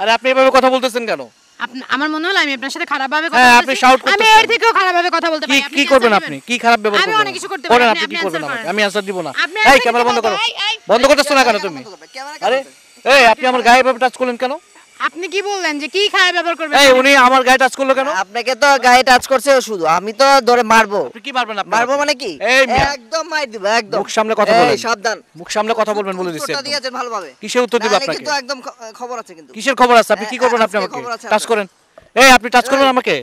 আরে আপনি এভাবে কথা বলতেছেন কেন আমার মনে হলো আমি আপনার সাথে খারাপ ভাবে কথা হ্যাঁ আপনি শাউট করতেছেন আমি এর থেকেও খারাপ ভাবে কথা বলতে পারি কি করবেন আপনি কি খারাপ ব্যবহার করবেন আমি অনেক কিছু করতে পারি আপনি কি করবেন আমাকে আমি আনসার দিব না এই ক্যামেরা বন্ধ করো বন্ধ করতেছ না কেন তুমি আরে এই আপনি আমার গায়ে এভাবে টাচ করলেন কেন আপনি কি বললেন যে কি খায় ব্যবহার করবেন এই উনি আমার গায়ে টাচ করলো কেন আপনাকে তো গায়ে টাচ করছে শুধু আমি তো ধরে মারবো আপনি কি মারবেন আপনি মারবো মানে কি একদম মাই দিব একদম মুখ সামনে কথা বলেন এই সাবধান মুখ সামনে কথা বলবেন বলে দিয়েছেন উত্তর দিয়েছেন ভালোভাবে কিসের উত্তর দিব আপনাকে কিন্তু একদম খবর আছে কিন্তু কিসের খবর আছে আপনি কি হ্যাঁ, করবেন আপনি আমাকে টাচ করেন এই আপনি টাচ হ্যাঁ? করবেন আমাকে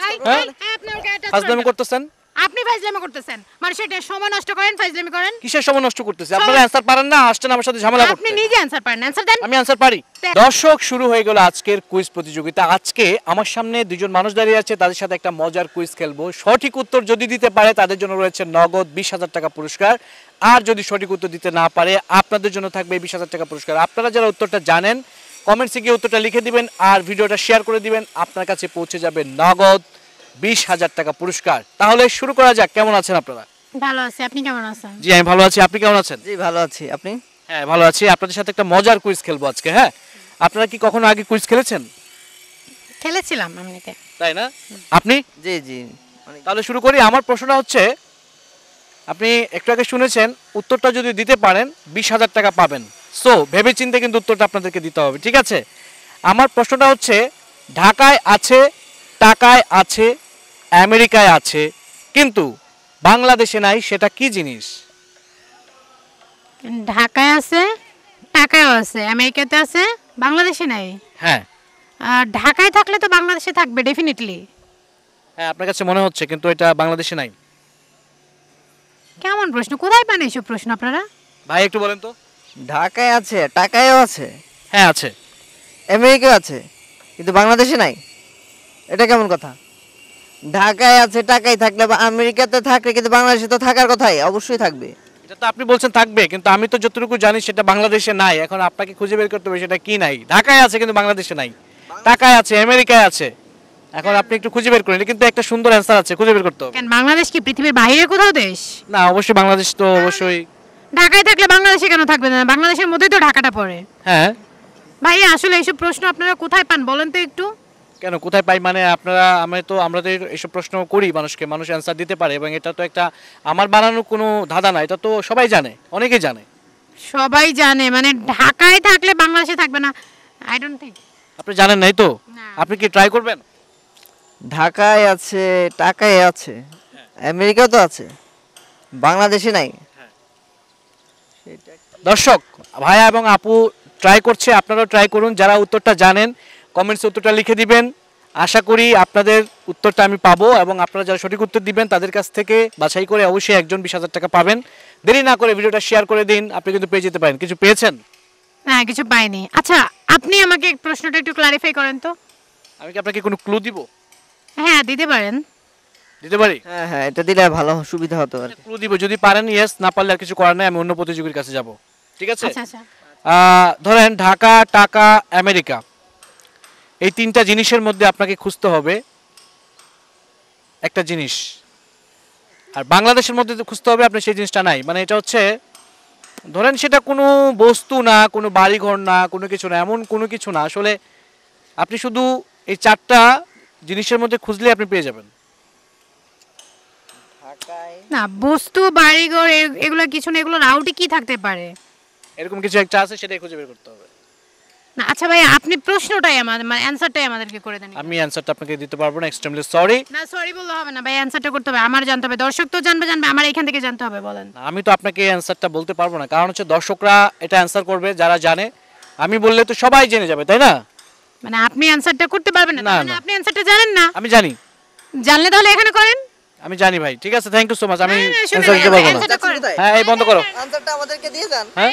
হ্যাঁ আপনি আমার গায়ে টাচ করতেছেন আপনি ফাইজলামি করতেছেন মানে সেটা সময় নষ্ট করেন ফাইজলামি করেন কিসের সময় নষ্ট করতেছেন আপনারা অ্যানসার পারেন না আসছেন আমার সাথে ঝামেলা করতে আপনি নিজে অ্যানসার পারেন অ্যানসার দেন আমি অ্যানসার পারি দর্শক শুরু হয়ে গেল আজকের কুইজ প্রতিযোগিতা আজকে আমার সামনে দুজন মানুষ দাঁড়িয়ে আছে তাদের সাথে একটা মজার কুইজ খেলবো সঠিক উত্তর যদি দিতে পারে তাদের জন্য রয়েছে নগদ বিশ হাজার টাকা পুরস্কার আর যদি সঠিক উত্তর দিতে না পারে আপনাদের জন্য থাকবে বিশ হাজার টাকা পুরস্কার আপনারা যারা উত্তরটা জানেন কমেন্টসে গিয়ে উত্তরটা লিখে দিবেন আর ভিডিওটা শেয়ার করে দিবেন আপনার কাছে পৌঁছে যাবে নগদ বিশ হাজার টাকা পুরস্কার তাহলে শুরু করা যাক কেমন আছেন আপনারা ভালো আছি আপনি কেমন আছেন জি আমি ভালো আছি আপনি কেমন আছেন জি ভালো আছি আপনি হ্যাঁ ভালো আছি আপনাদের সাথে একটা মজার কুইজ খেলবো আজকে হ্যাঁ আপনারা কি কখনো আগে কুইজ খেলেছেন খেলেছিলাম তাই না আপনি জি জি তাহলে শুরু করি আমার প্রশ্নটা হচ্ছে আপনি একটু আগে শুনেছেন উত্তরটা যদি দিতে পারেন বিশ হাজার টাকা পাবেন সো ভেবে চিন্তে কিন্তু উত্তরটা আপনাদেরকে দিতে হবে ঠিক আছে আমার প্রশ্নটা হচ্ছে ঢাকায় আছে টাকায় আছে আমেরিকায় আছে কিন্তু বাংলাদেশে নাই সেটা কি জিনিস ঢাকায় আছে টাকাও আছে আমেরিকাতে আছে বাংলাদেশে নাই হ্যাঁ আর ঢাকায় থাকলে তো বাংলাদেশে থাকবে ডেফিনেটলি হ্যাঁ আপনার কাছে মনে হচ্ছে কিন্তু এটা বাংলাদেশে নাই কেমন প্রশ্ন কোথায় পান এইসব প্রশ্ন আপনারা ভাই একটু বলেন তো ঢাকায় আছে টাকায়ও আছে হ্যাঁ আছে আমেরিকায় আছে কিন্তু বাংলাদেশে নাই এটা কেমন কথা ঢাকায় আছে টাকাই থাকলে বা আমেরিকাতে থাকলে কিন্তু বাংলাদেশে তো থাকার কথাই অবশ্যই থাকবে এটা তো আপনি বলছেন থাকবে কিন্তু আমি তো যতটুকু জানি সেটা বাংলাদেশে নাই এখন আপনাকে খুঁজে বের করতে হবে সেটা কি নাই ঢাকায় আছে কিন্তু বাংলাদেশে নাই টাকায় আছে আমেরিকায় আছে এখন আপনি একটু খুঁজে বের করেন কিন্তু একটা সুন্দর অ্যান্সার আছে খুঁজে বের করতে হবে কেন বাংলাদেশ কি পৃথিবীর বাইরে কোথাও দেশ না অবশ্যই বাংলাদেশ তো অবশ্যই ঢাকায় থাকলে বাংলাদেশে কেন থাকবে না বাংলাদেশের মধ্যেই তো ঢাকাটা পড়ে হ্যাঁ ভাই আসলে এইসব প্রশ্ন আপনারা কোথায় পান বলেন তো একটু কেন কোথায় পাই মানে আপনারা আমি তো আমরা তো এইসব প্রশ্ন করি মানুষকে মানুষ অ্যান্সার দিতে পারে এবং এটা তো একটা আমার বানানোর কোনো ধাঁধা না এটা তো সবাই জানে অনেকে জানে সবাই জানে মানে ঢাকায় থাকলে বাংলাদেশে থাকবে না আই ডোন্ট থিংক আপনি জানেন নাই তো আপনি কি ট্রাই করবেন ঢাকায় আছে টাকায় আছে হ্যাঁ। আমেরিকা তো আছে বাংলাদেশে নাই দর্শক ভাইয়া এবং আপু ট্রাই করছে আপনারাও ট্রাই করুন যারা উত্তরটা জানেন কমেন্টস উত্তরটা লিখে দিবেন আশা করি আপনাদের উত্তরটা আমি পাবো এবং আপনারা যারা সঠিক উত্তর দিবেন তাদের কাছ থেকে বাছাই করে অবশ্যই একজন বিশ হাজার টাকা পাবেন দেরি না করে ভিডিওটা শেয়ার করে দিন আপনি কিন্তু পেয়ে যেতে পারেন কিছু পেয়েছেন না কিছু পাইনি আচ্ছা আপনি আমাকে প্রশ্নটা একটু ক্লারিফাই করেন তো আমি কি আপনাকে কোনো ক্লু দিব হ্যাঁ দিতে পারেন দিতে পারি হ্যাঁ হ্যাঁ এটা দিলে ভালো সুবিধা হতো আর ক্লু দিব যদি পারেন ইয়েস না পারলে আর কিছু করার নাই আমি অন্য প্রতিযোগীর কাছে যাব ঠিক আছে আচ্ছা আচ্ছা ধরেন ঢাকা টাকা আমেরিকা এই তিনটা জিনিসের মধ্যে আপনাকে খুঁজতে হবে একটা জিনিস আর বাংলাদেশের মধ্যে তো খুঁজতে হবে আপনি সেই জিনিসটা নাই মানে এটা হচ্ছে ধরেন সেটা কোনো বস্তু না কোনো বাড়িঘর না কোনো কিছু না এমন কোনো কিছু না আসলে আপনি শুধু এই চারটা জিনিসের মধ্যে খুঁজলে আপনি পেয়ে যাবেন না বস্তু বাড়িঘর এগুলো কিছু না এগুলোর আউটে কি থাকতে পারে এরকম কিছু একটা আছে সেটাই খুঁজে বের করতে হবে আচ্ছা ভাই আপনি প্রশ্নটাই আমাদের মানে অ্যানসারটাই আমাদেরকে করে দেন আমি অ্যানসারটা আপনাকে দিতে পারবো না এক্সট্রিমলি সরি না সরি বললে হবে না ভাই অ্যানসারটা করতে হবে আমার জানতে হবে দর্শক তো জানবে জানবে আমার এখান থেকে জানতে হবে বলেন আমি তো আপনাকে অ্যানসারটা বলতে পারবো না কারণ হচ্ছে দর্শকরা এটা অ্যানসার করবে যারা জানে আমি বললে তো সবাই জেনে যাবে তাই না মানে আপনি অ্যানসারটা করতে পারবেন না মানে আপনি অ্যানসারটা জানেন না আমি জানি জানলে তাহলে এখানে করেন আমি জানি ভাই ঠিক আছে থ্যাংক ইউ সো মাচ আমি অ্যানসার হ্যাঁ, দিতে পারবো না হ্যাঁ, হ্যাঁ এই বন্ধ হ্যাঁ, করো অ্যানসারটা আমাদেরকে দিয়ে হ্যাঁ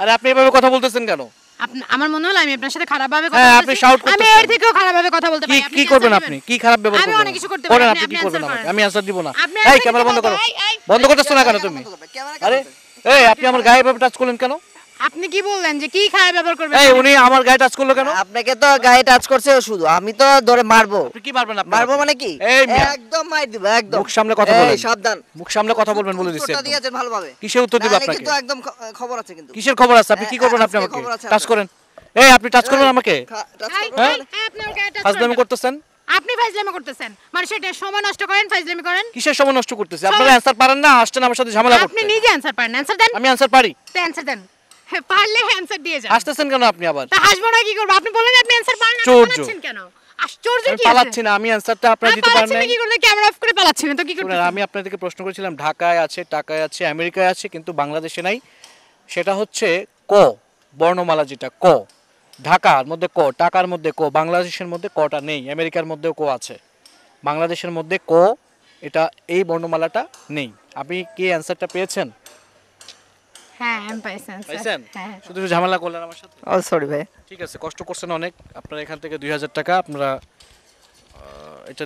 আরে আপনি এভাবে কথা বলতেছেন কেন আমার মনে হলো আমি আপনার সাথে খারাপ ভাবে কথা হ্যাঁ আপনি শাউট করতে আমি এর থেকেও খারাপভাবে কথা বলতে পারি কি করবেন আপনি কি খারাপ ব্যবহার করবেন আমি অনেক কিছু করতে পারি আপনি কি করবেন আমি অ্যানসার দিব না এই ক্যামেরা বন্ধ করো বন্ধ করতেছ না কেন তুমি আরে এই আপনি আমার গায়ে এভাবে টাচ করলেন কেন আপনি কি বললেন যে কি খায় ব্যবহার করবেন এই উনি আমার গায়ে টাচ করলো কেন আপনাকে তো গায়ে টাচ করছে শুধু আমি তো ধরে মারবো কি মারবেন আপনি মারবো মানে কি একদম মার দিব একদম মুখ সামনে কথা বলেন সাবধান মুখ সামনে কথা বলবেন বলে দিয়েছেন উত্তর দিয়েছেন ভালোভাবে কিসের উত্তর দিব আপনাকে কিন্তু একদম খবর আছে কিন্তু কিসের খবর আছে আপনি কি হ্যাঁ, করবেন আপনি আমাকে টাচ করেন এই আপনি টাচ করবেন হ্যাঁ, আমাকে হ্যাঁ, হ্যাঁ আপনি আমাকে টাচ করেন করবেন করতেছেন আপনি ফাইজলামি করতেছেন মানে সেটা সময় নষ্ট করেন ফাইজলামি করেন কিসের সময় নষ্ট করতেছেন আপনারা অ্যানসার পারেন না আসছেন আমার সাথে ঝামেলা করতে আপনি নিজে অ্যানসার পারেন অ্যানসার দেন আমি অ্যানসার পারি তো অ্যানসার দেন হ্যাঁ, পারলে অ্যানসার দিয়ে যান হাসতেছেন কেন আপনি আবার তা হাসবো না কি করব আপনি বলেন আপনি অ্যানসার পারেন না পালাচ্ছেন কেন আশ্চর্য কি পালাচ্ছি না আমি অ্যানসারটা আপনারা হ্যাঁ, দিতে পারেন না কি করলে ক্যামেরা অফ করে পালাচ্ছেন তো কি করতে আমি আপনাদেরকে প্রশ্ন করেছিলাম ঢাকায় আছে টাকায় আছে আমেরিকায় আছে কিন্তু বাংলাদেশে নাই সেটা হচ্ছে ক বর্ণমালা যেটা ক ঢাকার মধ্যে ক টাকার মধ্যে ক বাংলাদেশের মধ্যে কটা নেই আমেরিকার মধ্যেও ক আছে বাংলাদেশের মধ্যে ক এটা এই বর্ণমালাটা নেই আপনি কি অ্যান্সারটা পেয়েছেন হ্যাঁ, হ্যাঁ, হ্যাঁ, শুধু ঝামেলা করলেন আমার সাথে oh, ভাই ঠিক আছে কষ্ট করছেন অনেক আপনারা এখান থেকে দুই হাজার টাকা আপনারা এটা